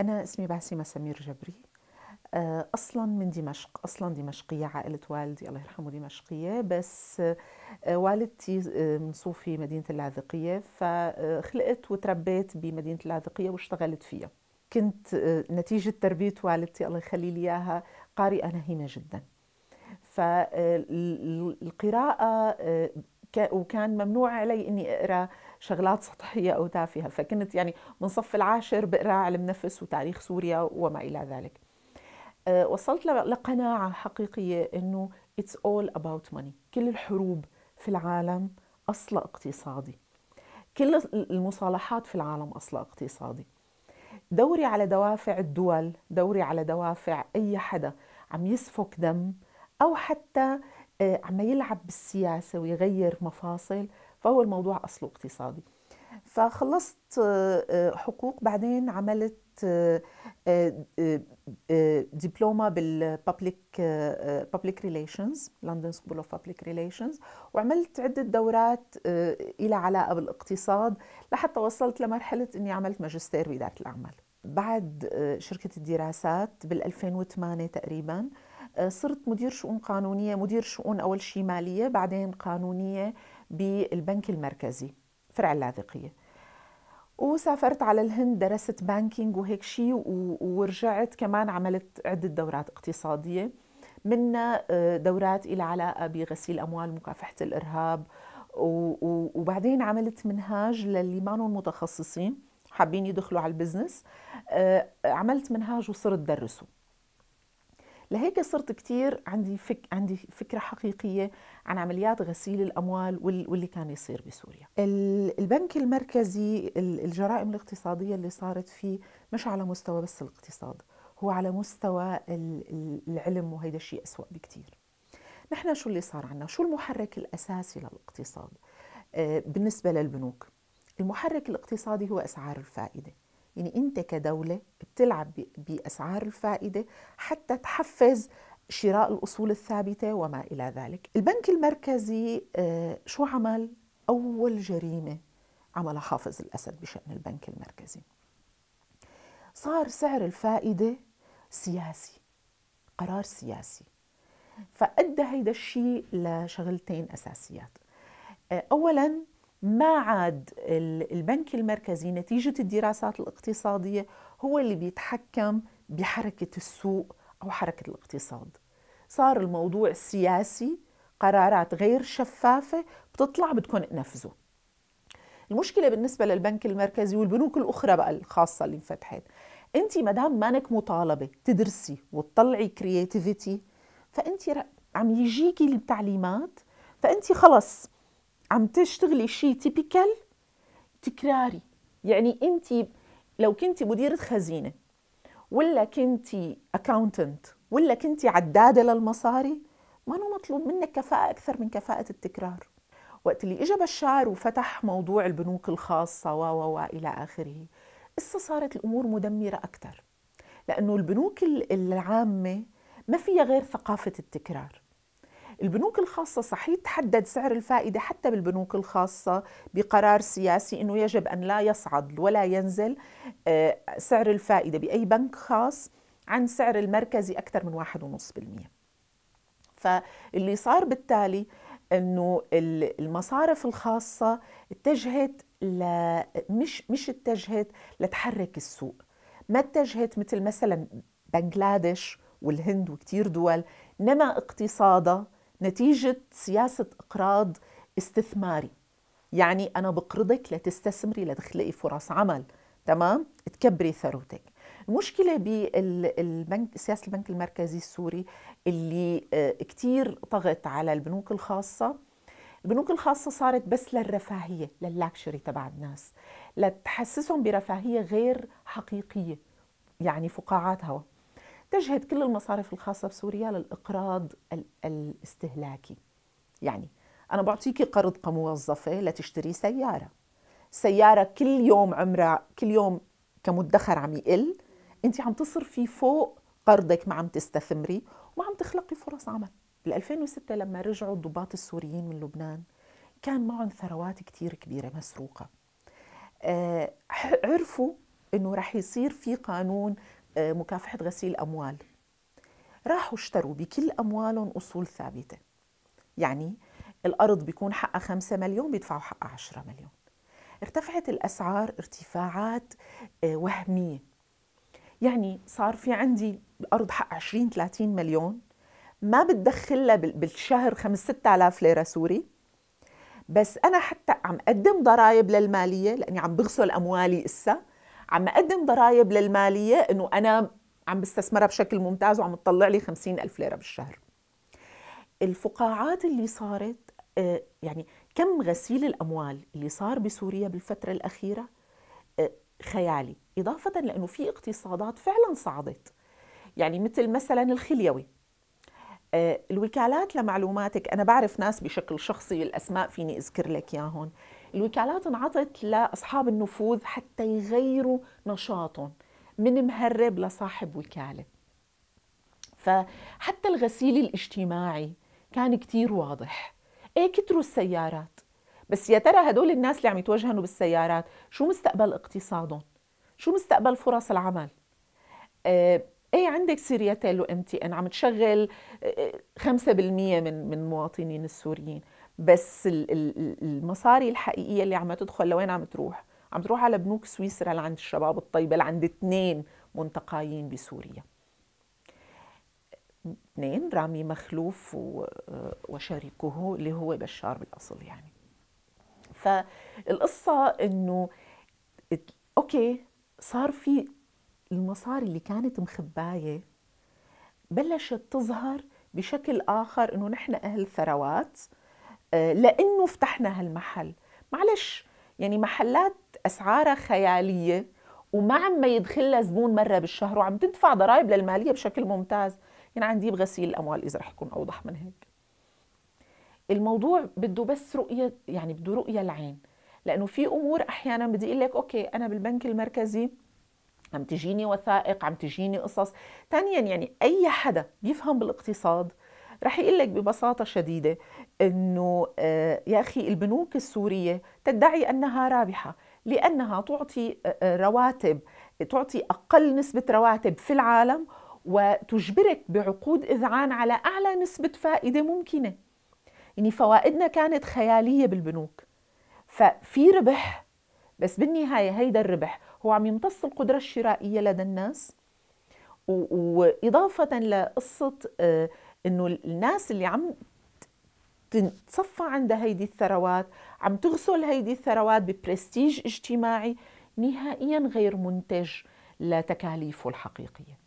أنا اسمي باسمة سمير جبري آه، أصلا من دمشق أصلا دمشقية عائلة والدي الله يرحمه دمشقية بس آه، والدتي آه، صوفي مدينة اللاذقية فخلقت وتربيت بمدينة اللاذقية واشتغلت فيها كنت نتيجة تربية والدتي الله يخلي لي إياها قارئة نهيمة جدا فالقراءة وكان ممنوع علي اني اقرا شغلات سطحيه او تافهه فكنت يعني من صف العاشر بقرا علم نفس وتاريخ سوريا وما الى ذلك أه، وصلت لقناعه حقيقيه انه اتس اول اباوت ماني كل الحروب في العالم اصلا اقتصادي كل المصالحات في العالم اصلا اقتصادي دوري على دوافع الدول دوري على دوافع اي حدا عم يسفك دم او حتى آه، عم يلعب بالسياسة ويغير مفاصل فهو الموضوع أصله اقتصادي فخلصت آه، آه، حقوق بعدين عملت دبلومة بالببليك ببليك ريليشنز لندن سكول اوف ببليك ريليشنز وعملت عدة دورات إلى علاقة بالاقتصاد لحتى وصلت لمرحلة إني عملت ماجستير بإدارة الأعمال بعد شركة الدراسات بال 2008 تقريباً صرت مدير شؤون قانونية مدير شؤون أول شيء مالية بعدين قانونية بالبنك المركزي فرع اللاذقية وسافرت على الهند درست بانكينج وهيك شيء ورجعت كمان عملت عدة دورات اقتصادية منها آه، دورات إلى علاقة بغسيل أموال مكافحة الإرهاب وبعدين عملت منهاج للي مانهم متخصصين حابين يدخلوا على البزنس آه، عملت منهاج وصرت درسه لهيك صرت كثير عندي فك عندي فكره حقيقيه عن عمليات غسيل الاموال واللي كان يصير بسوريا. البنك المركزي الجرائم الاقتصاديه اللي صارت فيه مش على مستوى بس الاقتصاد، هو على مستوى العلم وهيدا الشيء اسوء بكثير. نحن شو اللي صار عنا؟ شو المحرك الاساسي للاقتصاد؟ آه، بالنسبه للبنوك المحرك الاقتصادي هو اسعار الفائده يعني انت كدوله بتلعب باسعار الفائده حتى تحفز شراء الاصول الثابته وما الى ذلك البنك المركزي آه، شو عمل اول جريمه عمل حافظ الاسد بشان البنك المركزي صار سعر الفائده سياسي قرار سياسي فادى هيدا الشيء لشغلتين اساسيات آه، اولا ما عاد البنك المركزي نتيجة الدراسات الاقتصادية هو اللي بيتحكم بحركة السوق أو حركة الاقتصاد صار الموضوع سياسي قرارات غير شفافة بتطلع بدكم تنفذوا المشكلة بالنسبة للبنك المركزي والبنوك الأخرى بقى الخاصة اللي انفتحت أنت مدام مانك مطالبة تدرسي وتطلعي كرياتيفيتي فأنت عم يجيكي التعليمات فأنت خلص عم تشتغلي شيء تيبيكال تكراري يعني انت لو كنت مديره خزينه ولا كنت اكاونتنت ولا كنت عداده للمصاري ما أنه مطلوب منك كفاءه اكثر من كفاءه التكرار وقت اللي اجى بشار وفتح موضوع البنوك الخاصه و و الى اخره قصة صارت الامور مدمره اكثر لانه البنوك العامه ما فيها غير ثقافه التكرار البنوك الخاصة صحيح تحدد سعر الفائدة حتى بالبنوك الخاصة بقرار سياسي أنه يجب أن لا يصعد ولا ينزل آه، سعر الفائدة بأي بنك خاص عن سعر المركزي أكثر من 1.5% فاللي صار بالتالي أنه المصارف الخاصة اتجهت ل... مش مش اتجهت لتحرك السوق ما اتجهت مثل مثلا بنغلاديش والهند وكتير دول نما اقتصادها نتيجة سياسة إقراض استثماري يعني أنا بقرضك لتستثمري لتخلقي فرص عمل تمام تكبري ثروتك المشكلة بالبنك سياسة البنك المركزي السوري اللي آه، كتير طغت على البنوك الخاصة البنوك الخاصة صارت بس للرفاهية لللاكشري تبع الناس لتحسسهم برفاهية غير حقيقية يعني فقاعات هوا اتجهت كل المصارف الخاصة بسوريا للإقراض الاستهلاكي يعني أنا بعطيكي قرض كموظفة لتشتري سيارة سيارة كل يوم عمرها كل يوم كمدخر عم يقل أنت عم تصرفي فوق قرضك ما عم تستثمري وما عم تخلقي فرص عمل بال 2006 لما رجعوا الضباط السوريين من لبنان كان معهم ثروات كتير كبيرة مسروقة آه، عرفوا انه رح يصير في قانون آه، مكافحة غسيل الأموال راحوا اشتروا بكل أموالهم أصول ثابتة يعني الأرض بيكون حقها 5 مليون بيدفعوا حقها 10 مليون ارتفعت الأسعار ارتفاعات آه، وهمية يعني صار في عندي الأرض حق 20 30 مليون ما بتدخل بالشهر بالشهر 5 6000 ليرة سوري بس أنا حتى عم أقدم ضرائب للمالية لأني عم بغسل أموالي إسا عم اقدم ضرائب للماليه انه انا عم بستثمرها بشكل ممتاز وعم تطلع لي 50 ألف ليرة بالشهر الفقاعات اللي صارت آه، يعني كم غسيل الأموال اللي صار بسوريا بالفترة الأخيرة آه، خيالي إضافة لأنه في اقتصادات فعلا صعدت يعني مثل مثلا الخليوي آه، الوكالات لمعلوماتك أنا بعرف ناس بشكل شخصي الأسماء فيني أذكر لك إياهم الوكالات انعطت لاصحاب النفوذ حتى يغيروا نشاطهم من مهرب لصاحب وكاله فحتى الغسيل الاجتماعي كان كتير واضح ايه كتروا السيارات بس يا ترى هدول الناس اللي عم يتوجهنوا بالسيارات شو مستقبل اقتصادهم شو مستقبل فرص العمل آه، ايه عندك سيرياتيل وام تي ان عم تشغل 5% آه، من من مواطنين السوريين بس المصاري الحقيقيه اللي عم تدخل لوين عم تروح؟ عم تروح على بنوك سويسرا لعند الشباب الطيبه لعند اثنين منتقايين بسوريا اثنين رامي مخلوف وشريكه اللي هو بشار بالاصل يعني فالقصه انه اوكي صار في المصاري اللي كانت مخبايه بلشت تظهر بشكل اخر انه نحن اهل ثروات آه، لانه فتحنا هالمحل معلش يعني محلات اسعارها خياليه وما عم يدخلها زبون مره بالشهر وعم تدفع ضرائب للماليه بشكل ممتاز يعني عندي بغسيل الاموال اذا رح يكون اوضح من هيك الموضوع بده بس رؤيه يعني بده رؤيه العين لانه في امور احيانا بدي اقول لك اوكي انا بالبنك المركزي عم تجيني وثائق عم تجيني قصص ثانيا يعني اي حدا بيفهم بالاقتصاد رح يقول لك ببساطة شديدة أنه آه، يا أخي البنوك السورية تدعي أنها رابحة لأنها تعطي آه، آه، رواتب تعطي أقل نسبة رواتب في العالم وتجبرك بعقود إذعان على أعلى نسبة فائدة ممكنة يعني فوائدنا كانت خيالية بالبنوك ففي ربح بس بالنهاية هيدا الربح هو عم يمتص القدرة الشرائية لدى الناس وإضافة لقصة انه الناس اللي عم تتصفى عندها هيدي الثروات عم تغسل هيدي الثروات ببرستيج اجتماعي نهائيا غير منتج لتكاليفه الحقيقيه